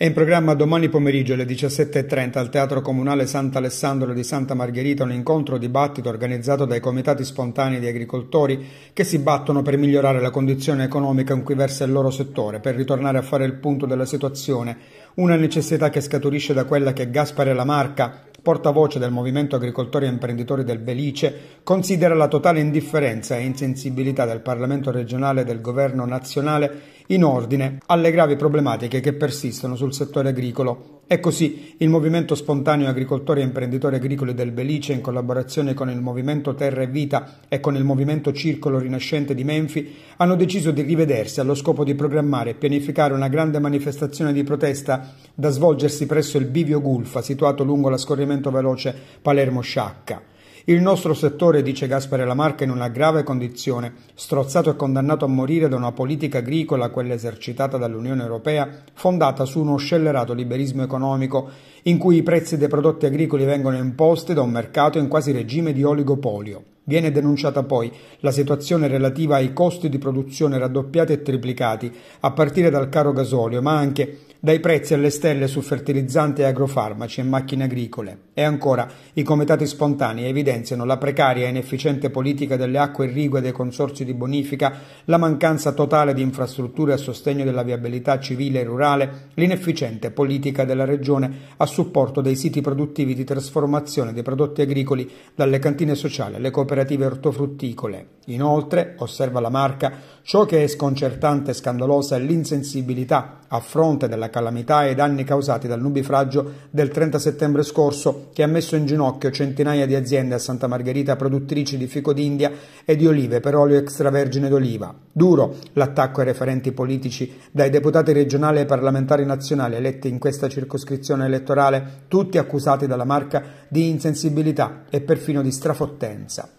È in programma domani pomeriggio alle 17.30 al Teatro Comunale Sant'Alessandro di Santa Margherita un incontro-dibattito organizzato dai comitati spontanei di agricoltori che si battono per migliorare la condizione economica in cui versa il loro settore, per ritornare a fare il punto della situazione, una necessità che scaturisce da quella che Gaspare Lamarca, portavoce del movimento agricoltori e imprenditori del Belice, considera la totale indifferenza e insensibilità del Parlamento regionale e del Governo nazionale in ordine alle gravi problematiche che persistono sul settore agricolo e così il Movimento Spontaneo Agricoltori e Imprenditori Agricoli del Belice, in collaborazione con il Movimento Terra e Vita e con il Movimento Circolo Rinascente di Menfi, hanno deciso di rivedersi allo scopo di programmare e pianificare una grande manifestazione di protesta da svolgersi presso il Bivio Gulfa, situato lungo la scorrimento veloce Palermo-Sciacca. Il nostro settore, dice Gaspare Lamarca, è in una grave condizione, strozzato e condannato a morire da una politica agricola, quella esercitata dall'Unione Europea, fondata su uno scellerato liberismo economico, in cui i prezzi dei prodotti agricoli vengono imposti da un mercato in quasi regime di oligopolio. Viene denunciata poi la situazione relativa ai costi di produzione raddoppiati e triplicati, a partire dal caro gasolio, ma anche dai prezzi alle stelle su fertilizzanti e agrofarmaci e macchine agricole. E ancora, i comitati spontanei evidenziano la precaria e inefficiente politica delle acque irrigue dei consorzi di bonifica, la mancanza totale di infrastrutture a sostegno della viabilità civile e rurale, l'inefficiente politica della Regione a supporto dei siti produttivi di trasformazione dei prodotti agricoli dalle cantine sociali alle cooperative cooperative ortofrutticole. Inoltre, osserva la marca, ciò che è sconcertante e scandalosa è l'insensibilità a fronte della calamità e i danni causati dal nubifragio del 30 settembre scorso che ha messo in ginocchio centinaia di aziende a Santa Margherita produttrici di fico d'India e di olive per olio extravergine d'oliva. Duro l'attacco ai referenti politici dai deputati regionali e parlamentari nazionali eletti in questa circoscrizione elettorale, tutti accusati dalla marca di insensibilità e perfino di strafottenza.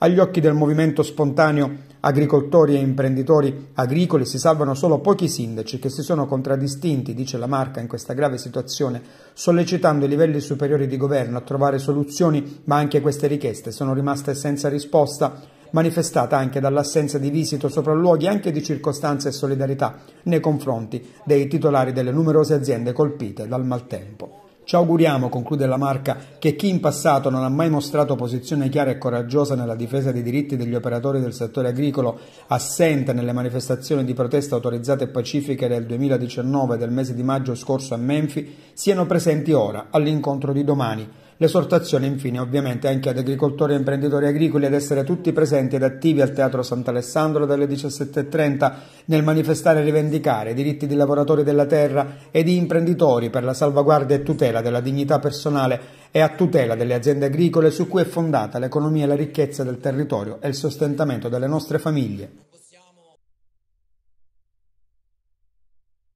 Agli occhi del movimento spontaneo agricoltori e imprenditori agricoli si salvano solo pochi sindaci che si sono contraddistinti, dice la Marca, in questa grave situazione, sollecitando i livelli superiori di governo a trovare soluzioni, ma anche queste richieste sono rimaste senza risposta manifestata anche dall'assenza di visito, sopralluoghi anche di circostanze e solidarietà nei confronti dei titolari delle numerose aziende colpite dal maltempo. Ci auguriamo, conclude la marca, che chi in passato non ha mai mostrato posizione chiara e coraggiosa nella difesa dei diritti degli operatori del settore agricolo, assente nelle manifestazioni di protesta autorizzate e pacifiche del 2019 e del mese di maggio scorso a Menfi, siano presenti ora all'incontro di domani L'esortazione infine ovviamente anche ad agricoltori e imprenditori agricoli ad essere tutti presenti ed attivi al Teatro Sant'Alessandro dalle 17.30 nel manifestare e rivendicare i diritti di lavoratori della terra e di imprenditori per la salvaguardia e tutela della dignità personale e a tutela delle aziende agricole su cui è fondata l'economia e la ricchezza del territorio e il sostentamento delle nostre famiglie.